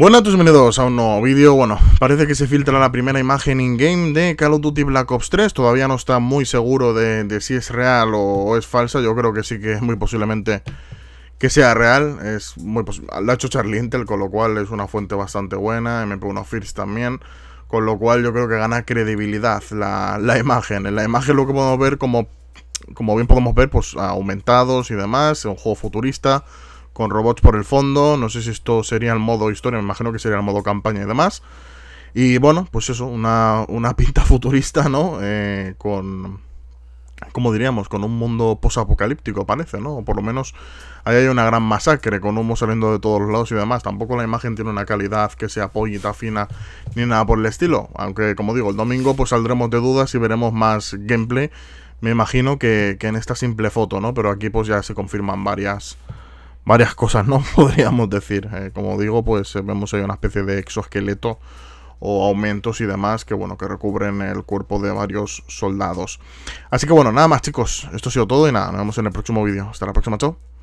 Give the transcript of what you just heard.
Buenas a tus bienvenidos a un nuevo vídeo, bueno, parece que se filtra la primera imagen in-game de Call of Duty Black Ops 3, todavía no está muy seguro de, si es real o, es falsa, yo creo que sí que es muy posiblemente que sea real, es muy la ha hecho Charlie Intel, con lo cual es una fuente bastante buena, MP1 First también, con lo cual yo creo que gana credibilidad la, imagen, en la imagen lo que podemos ver como, como bien podemos ver, pues aumentados y demás, un juego futurista con robots por el fondo. No sé si esto sería el modo historia, me imagino que sería el modo campaña y demás. Y bueno, pues eso, una, una pinta futurista, ¿no? Eh, con, como diríamos, con un mundo posapocalíptico parece, ¿no? O por lo menos ahí hay una gran masacre con humo saliendo de todos lados y demás. Tampoco la imagen tiene una calidad que sea pollita fina ni nada por el estilo. Aunque, como digo, el domingo pues saldremos de dudas y veremos más gameplay. Me imagino que, que en esta simple foto, ¿no? Pero aquí pues ya se confirman varias, varias cosas, ¿no? Podríamos decir. Eh, como digo, pues eh, vemos ahí una especie de exoesqueleto o aumentos y demás que bueno que recubren el cuerpo de varios soldados. Así que bueno, nada más chicos, esto ha sido todo y nada, nos vemos en el próximo vídeo. Hasta la próxima, chao.